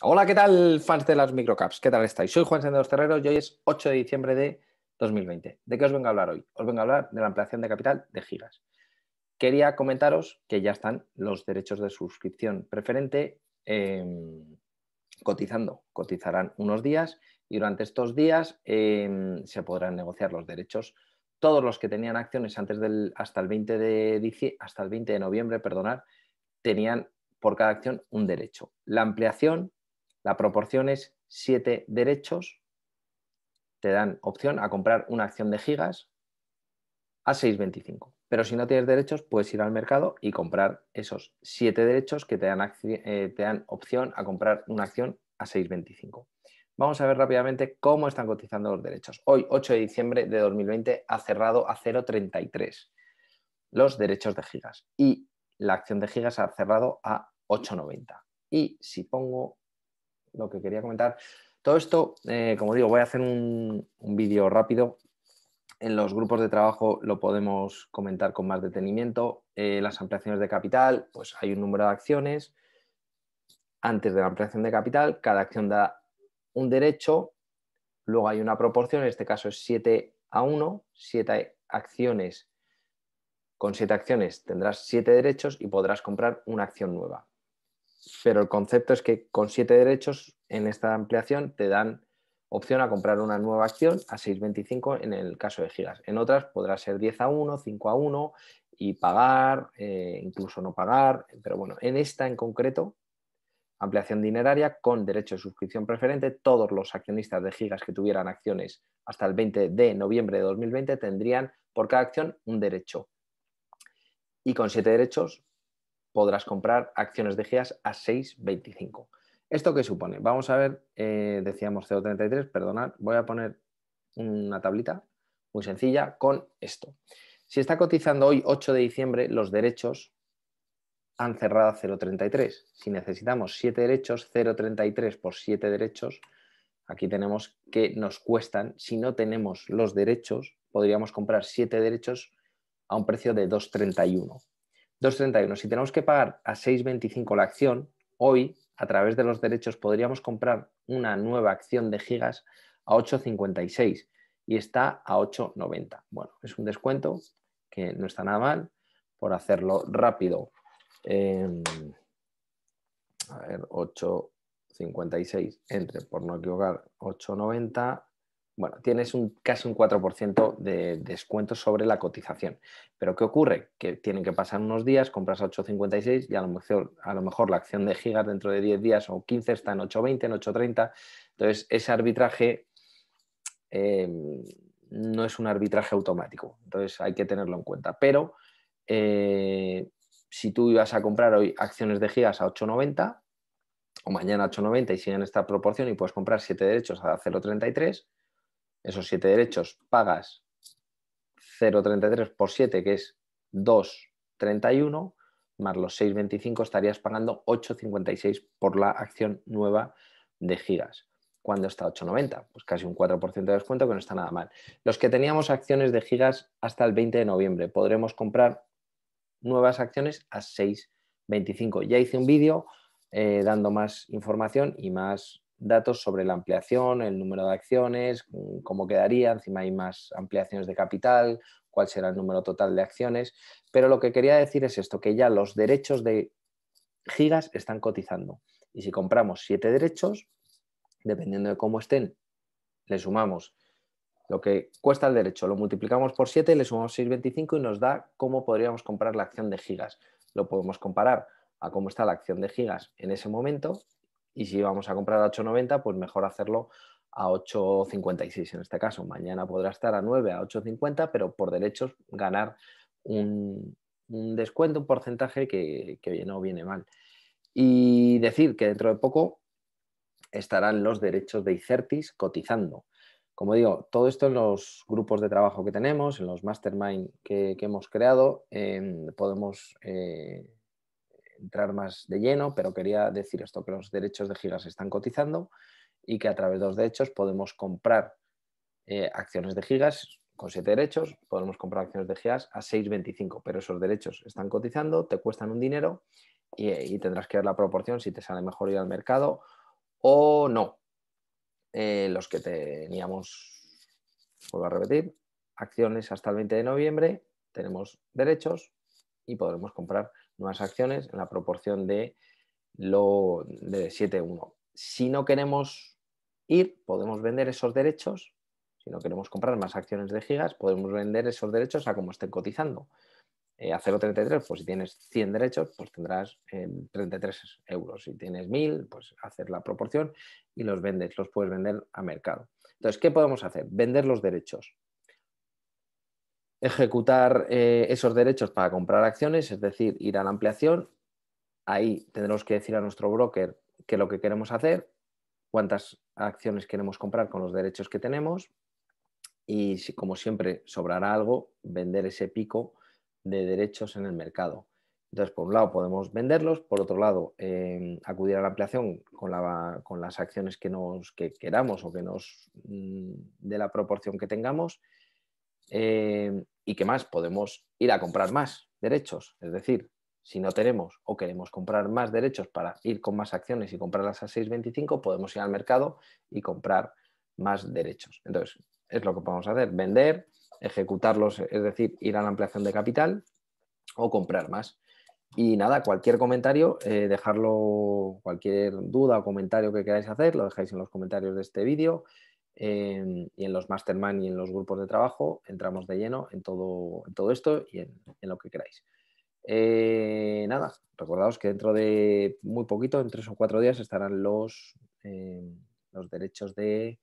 Hola, ¿qué tal, fans de las microcaps? ¿Qué tal estáis? Soy Juan Senderos Terreros y hoy es 8 de diciembre de 2020. ¿De qué os vengo a hablar hoy? Os vengo a hablar de la ampliación de capital de gigas. Quería comentaros que ya están los derechos de suscripción preferente em, cotizando. Cotizarán unos días y durante estos días em, se podrán negociar los derechos. Todos los que tenían acciones antes del, hasta, el 20 de, hasta el 20 de noviembre, perdonar, tenían por cada acción un derecho. La ampliación la proporción es 7 derechos, te dan opción a comprar una acción de gigas a 6,25. Pero si no tienes derechos, puedes ir al mercado y comprar esos 7 derechos que te dan, eh, te dan opción a comprar una acción a 6,25. Vamos a ver rápidamente cómo están cotizando los derechos. Hoy, 8 de diciembre de 2020, ha cerrado a 0,33 los derechos de gigas y la acción de gigas ha cerrado a 8,90. Y si pongo lo que quería comentar. Todo esto, eh, como digo, voy a hacer un, vídeo rápido. En los grupos de trabajo lo podemos comentar con más detenimiento. Eh, las ampliaciones de capital, pues hay un número de acciones. Antes de la ampliación de capital, cada acción da un derecho. Luego hay una proporción, en este caso es 7 a 1, acciones. Con 7 acciones tendrás 7 derechos y podrás comprar una acción nueva pero el concepto es que con siete derechos en esta ampliación te dan opción a comprar una nueva acción a 6.25 en el caso de gigas. En otras podrá ser 10 a 1, 5 a 1 y pagar, eh, incluso no pagar, pero bueno, en esta en concreto, ampliación dineraria con derecho de suscripción preferente, todos los accionistas de gigas que tuvieran acciones hasta el 20 de noviembre de 2020 tendrían por cada acción un derecho. Y con siete derechos podrás comprar acciones de GEAS a 6,25. ¿Esto qué supone? Vamos a ver, eh, decíamos 0,33, perdonad, voy a poner una tablita muy sencilla con esto. Si está cotizando hoy 8 de diciembre, los derechos han cerrado a 0,33. Si necesitamos 7 derechos, 0,33 por 7 derechos, aquí tenemos que nos cuestan, si no tenemos los derechos, podríamos comprar 7 derechos a un precio de 2,31. 2.31. Si tenemos que pagar a 6.25 la acción, hoy, a través de los derechos, podríamos comprar una nueva acción de gigas a 8.56 y está a 8.90. Bueno, es un descuento que no está nada mal por hacerlo rápido. Em, a ver, 8.56 entre, por no equivocar, 8.90 bueno, tienes un, casi un 4% de descuento sobre la cotización. Pero ¿qué ocurre? Que tienen que pasar unos días, compras a 8.56 y a lo, mejor, a lo mejor la acción de gigas dentro de 10 días o 15 está en 8.20, en 8.30. Entonces, ese arbitraje em, no es un arbitraje automático. Entonces, hay que tenerlo en cuenta. Pero eh, si tú ibas a comprar hoy acciones de gigas a 8.90 o mañana a 8.90 y siguen esta proporción y puedes comprar 7 derechos a 0.33 esos siete derechos pagas 0,33 por 7, que es 2,31, más los 6,25 estarías pagando 8,56 por la acción nueva de gigas. ¿Cuándo está 8,90? Pues casi un 4% de descuento, que no está nada mal. Los que teníamos acciones de gigas hasta el 20 de noviembre, podremos comprar nuevas acciones a 6,25. Ya hice un vídeo eh, dando más información y más datos sobre la ampliación, el número de acciones, mm, cómo quedaría, encima hay más ampliaciones de capital, cuál será el número total de acciones, pero lo que quería decir es esto, que ya los derechos de gigas están cotizando y si compramos siete derechos, dependiendo de cómo estén, le sumamos lo que cuesta el derecho, lo multiplicamos por 7, le sumamos 6,25 y nos da cómo podríamos comprar la acción de gigas. Lo podemos comparar a cómo está la acción de gigas en ese momento y si vamos a comprar a 8,90, pues mejor hacerlo a 8,56 en este caso. Mañana podrá estar a 9, a 8,50, pero por derechos ganar un, descuento, un porcentaje que, no viene mal. Y decir que dentro de poco estarán los derechos de Icertis cotizando. Como digo, todo esto en los grupos de trabajo que tenemos, en los mastermind que, hemos creado, eh, podemos... Eh, entrar más de lleno, pero quería decir esto, que los derechos de gigas están cotizando y que a través de los derechos podemos comprar eh, acciones de gigas con siete derechos, podemos comprar acciones de gigas a 6,25, pero esos derechos están cotizando, te cuestan un dinero y, tendrás que ver la proporción si te sale mejor ir al mercado o no. Eh, los que teníamos, vuelvo a repetir, acciones hasta el 20 de noviembre, tenemos derechos y podremos comprar nuevas acciones en la proporción de lo de 7-1. Si no queremos ir, podemos vender esos derechos. Si no queremos comprar más acciones de gigas, podemos vender esos derechos a como estén cotizando. Eh, a 0,33, pues si tienes 100 derechos, pues tendrás 33 eh, euros. Si tienes 1000, pues hacer la proporción y los vendes, los puedes vender a mercado. Entonces, ¿qué podemos hacer? Vender los derechos ejecutar eh, esos derechos para comprar acciones, es decir, ir a la ampliación. Ahí tendremos que decir a nuestro broker qué es lo que queremos hacer, cuántas acciones queremos comprar con los derechos que tenemos y, si, como siempre, sobrará algo, vender ese pico de derechos en el mercado. Entonces, por un lado podemos venderlos, por otro lado em, acudir a la ampliación con, las acciones que, nos, que queramos o que nos mm, de la proporción que tengamos eh, ¿Y qué más? Podemos ir a comprar más derechos. Es decir, si no tenemos o queremos comprar más derechos para ir con más acciones y comprarlas a 6.25, podemos ir al mercado y comprar más derechos. Entonces, es lo que podemos hacer, vender, ejecutarlos, es decir, ir a la ampliación de capital o comprar más. Y nada, cualquier comentario, eh, dejarlo, cualquier duda o comentario que queráis hacer, lo dejáis en los comentarios de este vídeo y en los mastermind y en los grupos de trabajo entramos de lleno en todo, todo esto y en, lo que queráis. Eh, nada, recordaos que dentro de muy poquito, en tres o cuatro días, estarán los, eh, los derechos de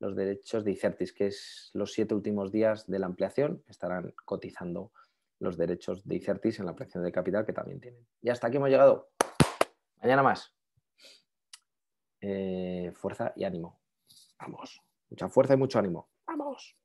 los derechos de ICERTIS, que es los siete últimos días de la ampliación, estarán cotizando los derechos de ICERTIS en la ampliación de capital que también tienen. Y hasta aquí hemos llegado. Mañana más. Eh, fuerza y ánimo. Vamos, mucha fuerza y mucho ánimo. Vamos.